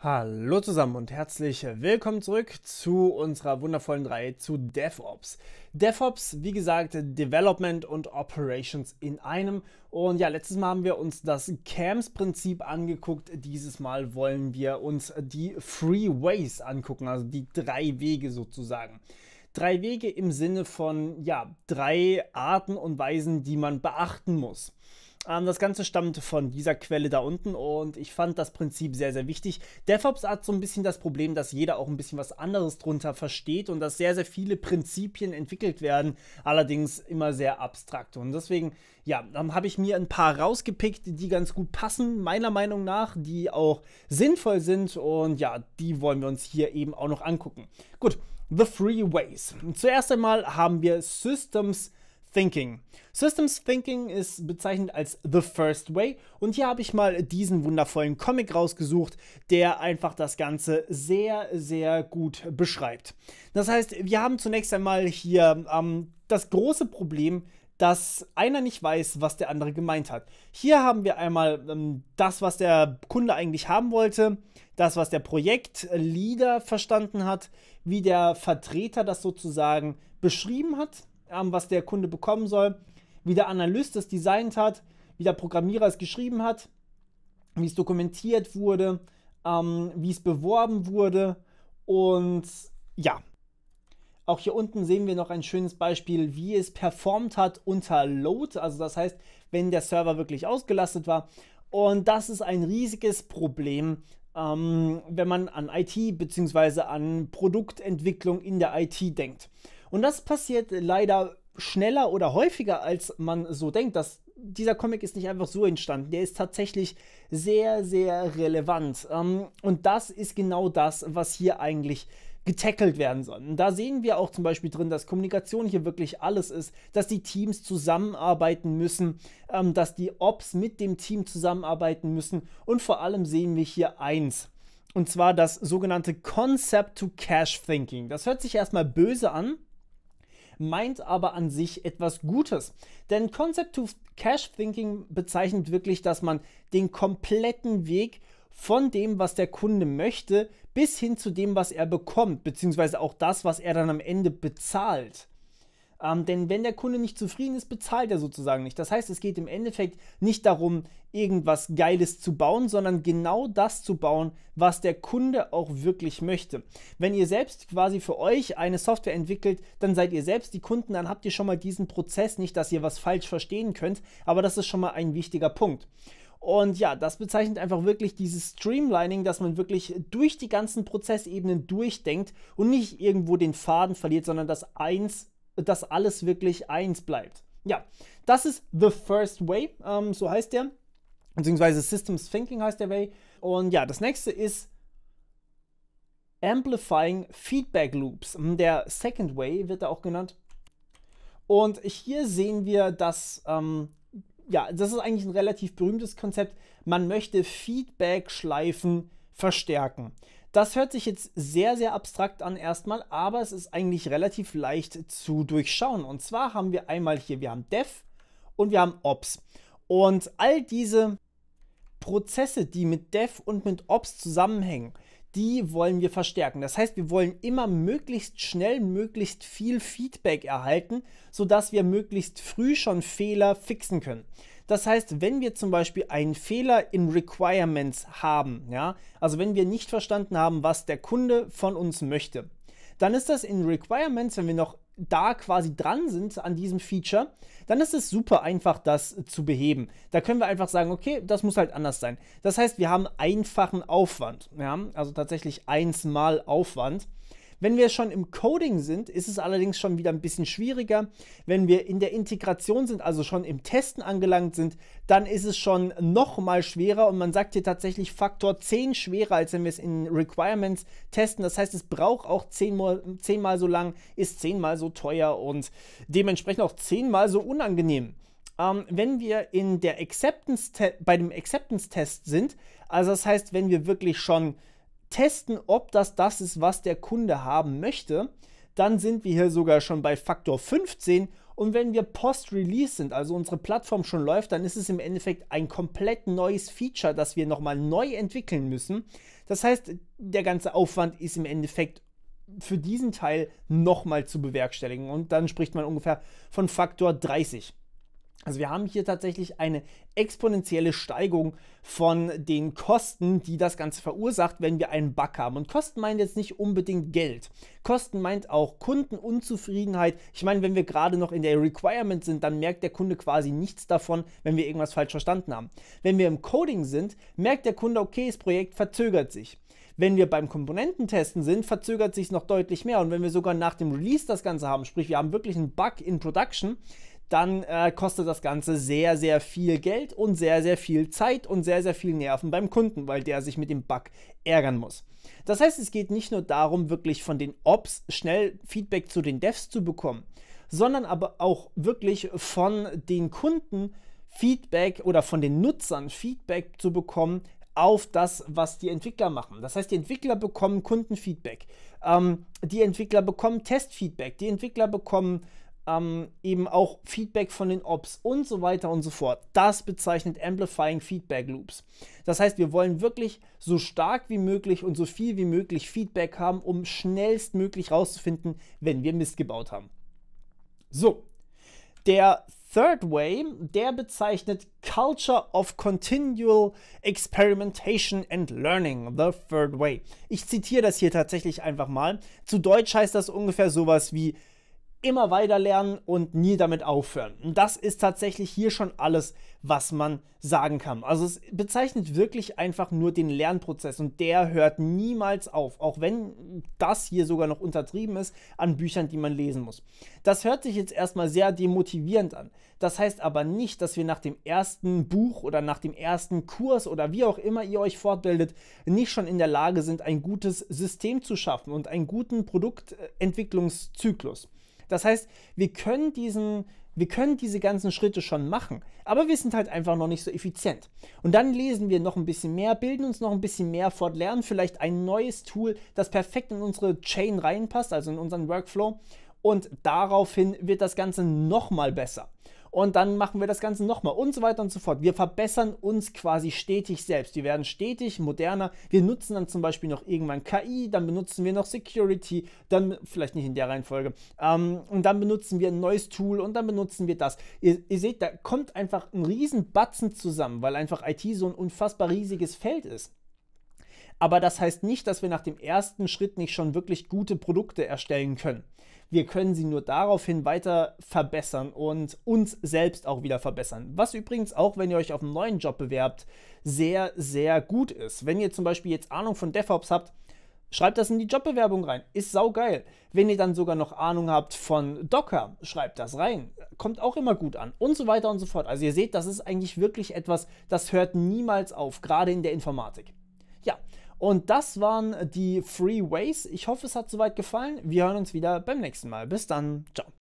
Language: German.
Hallo zusammen und herzlich willkommen zurück zu unserer wundervollen Reihe zu DevOps. DevOps, wie gesagt, Development und Operations in einem. Und ja, letztes Mal haben wir uns das CAMS-Prinzip angeguckt. Dieses Mal wollen wir uns die Freeways angucken, also die drei Wege sozusagen. Drei Wege im Sinne von, ja, drei Arten und Weisen, die man beachten muss. Ähm, das Ganze stammt von dieser Quelle da unten und ich fand das Prinzip sehr, sehr wichtig. DevOps hat so ein bisschen das Problem, dass jeder auch ein bisschen was anderes drunter versteht und dass sehr, sehr viele Prinzipien entwickelt werden, allerdings immer sehr abstrakt. Und deswegen, ja, dann habe ich mir ein paar rausgepickt, die ganz gut passen, meiner Meinung nach, die auch sinnvoll sind und ja, die wollen wir uns hier eben auch noch angucken. Gut, The Three Ways. Zuerst einmal haben wir Systems Thinking. Systems Thinking ist bezeichnet als The First Way und hier habe ich mal diesen wundervollen Comic rausgesucht, der einfach das Ganze sehr, sehr gut beschreibt. Das heißt, wir haben zunächst einmal hier ähm, das große Problem, dass einer nicht weiß, was der andere gemeint hat. Hier haben wir einmal ähm, das, was der Kunde eigentlich haben wollte, das, was der Projektleader verstanden hat, wie der Vertreter das sozusagen beschrieben hat was der Kunde bekommen soll, wie der Analyst es designt hat, wie der Programmierer es geschrieben hat, wie es dokumentiert wurde, ähm, wie es beworben wurde und ja. Auch hier unten sehen wir noch ein schönes Beispiel, wie es performt hat unter Load, also das heißt, wenn der Server wirklich ausgelastet war. Und das ist ein riesiges Problem, ähm, wenn man an IT bzw. an Produktentwicklung in der IT denkt. Und das passiert leider schneller oder häufiger, als man so denkt. Das, dieser Comic ist nicht einfach so entstanden. Der ist tatsächlich sehr, sehr relevant. Ähm, und das ist genau das, was hier eigentlich getackelt werden soll. da sehen wir auch zum Beispiel drin, dass Kommunikation hier wirklich alles ist, dass die Teams zusammenarbeiten müssen, ähm, dass die Ops mit dem Team zusammenarbeiten müssen. Und vor allem sehen wir hier eins. Und zwar das sogenannte Concept-to-Cash-Thinking. Das hört sich erstmal böse an, meint aber an sich etwas Gutes. Denn Concept to Cash Thinking bezeichnet wirklich, dass man den kompletten Weg von dem, was der Kunde möchte, bis hin zu dem, was er bekommt, beziehungsweise auch das, was er dann am Ende bezahlt, ähm, denn wenn der Kunde nicht zufrieden ist, bezahlt er sozusagen nicht. Das heißt, es geht im Endeffekt nicht darum, irgendwas Geiles zu bauen, sondern genau das zu bauen, was der Kunde auch wirklich möchte. Wenn ihr selbst quasi für euch eine Software entwickelt, dann seid ihr selbst die Kunden, dann habt ihr schon mal diesen Prozess, nicht, dass ihr was falsch verstehen könnt, aber das ist schon mal ein wichtiger Punkt. Und ja, das bezeichnet einfach wirklich dieses Streamlining, dass man wirklich durch die ganzen Prozessebenen durchdenkt und nicht irgendwo den Faden verliert, sondern dass eins dass alles wirklich eins bleibt. Ja, das ist The First Way, ähm, so heißt der, beziehungsweise Systems Thinking heißt der Way. Und ja, das nächste ist Amplifying Feedback Loops. Hm, der Second Way wird da auch genannt. Und hier sehen wir, dass, ähm, ja, das ist eigentlich ein relativ berühmtes Konzept. Man möchte Feedback-Schleifen verstärken. Das hört sich jetzt sehr, sehr abstrakt an erstmal, aber es ist eigentlich relativ leicht zu durchschauen. Und zwar haben wir einmal hier, wir haben Dev und wir haben Ops. Und all diese Prozesse, die mit Dev und mit Ops zusammenhängen, die wollen wir verstärken. Das heißt, wir wollen immer möglichst schnell, möglichst viel Feedback erhalten, sodass wir möglichst früh schon Fehler fixen können. Das heißt, wenn wir zum Beispiel einen Fehler in Requirements haben, ja, also wenn wir nicht verstanden haben, was der Kunde von uns möchte, dann ist das in Requirements, wenn wir noch da quasi dran sind an diesem Feature, dann ist es super einfach, das zu beheben. Da können wir einfach sagen, okay, das muss halt anders sein. Das heißt, wir haben einfachen Aufwand, ja? also tatsächlich mal Aufwand. Wenn wir schon im Coding sind, ist es allerdings schon wieder ein bisschen schwieriger. Wenn wir in der Integration sind, also schon im Testen angelangt sind, dann ist es schon noch mal schwerer und man sagt hier tatsächlich Faktor 10 schwerer, als wenn wir es in Requirements testen. Das heißt, es braucht auch 10 mal so lang, ist 10 mal so teuer und dementsprechend auch 10 mal so unangenehm. Ähm, wenn wir in der Acceptance bei dem Acceptance-Test sind, also das heißt, wenn wir wirklich schon testen, ob das das ist, was der Kunde haben möchte, dann sind wir hier sogar schon bei Faktor 15 und wenn wir post-release sind, also unsere Plattform schon läuft, dann ist es im Endeffekt ein komplett neues Feature, das wir nochmal neu entwickeln müssen. Das heißt, der ganze Aufwand ist im Endeffekt für diesen Teil nochmal zu bewerkstelligen und dann spricht man ungefähr von Faktor 30. Also wir haben hier tatsächlich eine exponentielle Steigung von den Kosten, die das Ganze verursacht, wenn wir einen Bug haben. Und Kosten meint jetzt nicht unbedingt Geld. Kosten meint auch Kundenunzufriedenheit. Ich meine, wenn wir gerade noch in der Requirement sind, dann merkt der Kunde quasi nichts davon, wenn wir irgendwas falsch verstanden haben. Wenn wir im Coding sind, merkt der Kunde, okay, das Projekt verzögert sich. Wenn wir beim Komponententesten sind, verzögert sich es noch deutlich mehr. Und wenn wir sogar nach dem Release das Ganze haben, sprich wir haben wirklich einen Bug in Production, dann äh, kostet das Ganze sehr, sehr viel Geld und sehr, sehr viel Zeit und sehr, sehr viel Nerven beim Kunden, weil der sich mit dem Bug ärgern muss. Das heißt, es geht nicht nur darum, wirklich von den Ops schnell Feedback zu den Devs zu bekommen, sondern aber auch wirklich von den Kunden Feedback oder von den Nutzern Feedback zu bekommen auf das, was die Entwickler machen. Das heißt, die Entwickler bekommen Kundenfeedback, ähm, die Entwickler bekommen Testfeedback, die Entwickler bekommen ähm, eben auch Feedback von den Ops und so weiter und so fort. Das bezeichnet Amplifying Feedback Loops. Das heißt, wir wollen wirklich so stark wie möglich und so viel wie möglich Feedback haben, um schnellstmöglich rauszufinden, wenn wir Mist gebaut haben. So, der Third Way, der bezeichnet Culture of Continual Experimentation and Learning, the Third Way. Ich zitiere das hier tatsächlich einfach mal. Zu Deutsch heißt das ungefähr sowas wie immer weiter lernen und nie damit aufhören. Und das ist tatsächlich hier schon alles, was man sagen kann. Also es bezeichnet wirklich einfach nur den Lernprozess und der hört niemals auf, auch wenn das hier sogar noch untertrieben ist an Büchern, die man lesen muss. Das hört sich jetzt erstmal sehr demotivierend an. Das heißt aber nicht, dass wir nach dem ersten Buch oder nach dem ersten Kurs oder wie auch immer ihr euch fortbildet, nicht schon in der Lage sind, ein gutes System zu schaffen und einen guten Produktentwicklungszyklus. Das heißt, wir können diesen, wir können diese ganzen Schritte schon machen, aber wir sind halt einfach noch nicht so effizient. Und dann lesen wir noch ein bisschen mehr, bilden uns noch ein bisschen mehr fort, lernen vielleicht ein neues Tool, das perfekt in unsere Chain reinpasst, also in unseren Workflow. Und daraufhin wird das Ganze nochmal besser und dann machen wir das Ganze nochmal und so weiter und so fort. Wir verbessern uns quasi stetig selbst. Wir werden stetig moderner. Wir nutzen dann zum Beispiel noch irgendwann KI, dann benutzen wir noch Security, dann vielleicht nicht in der Reihenfolge. Ähm, und dann benutzen wir ein neues Tool und dann benutzen wir das. Ihr, ihr seht, da kommt einfach ein riesen Batzen zusammen, weil einfach IT so ein unfassbar riesiges Feld ist. Aber das heißt nicht, dass wir nach dem ersten Schritt nicht schon wirklich gute Produkte erstellen können. Wir können sie nur daraufhin weiter verbessern und uns selbst auch wieder verbessern. Was übrigens auch, wenn ihr euch auf einen neuen Job bewerbt, sehr, sehr gut ist. Wenn ihr zum Beispiel jetzt Ahnung von DevOps habt, Schreibt das in die Jobbewerbung rein. Ist saugeil. Wenn ihr dann sogar noch Ahnung habt von Docker, schreibt das rein. Kommt auch immer gut an. Und so weiter und so fort. Also ihr seht, das ist eigentlich wirklich etwas, das hört niemals auf, gerade in der Informatik. Und das waren die Ways. Ich hoffe, es hat soweit gefallen. Wir hören uns wieder beim nächsten Mal. Bis dann. Ciao.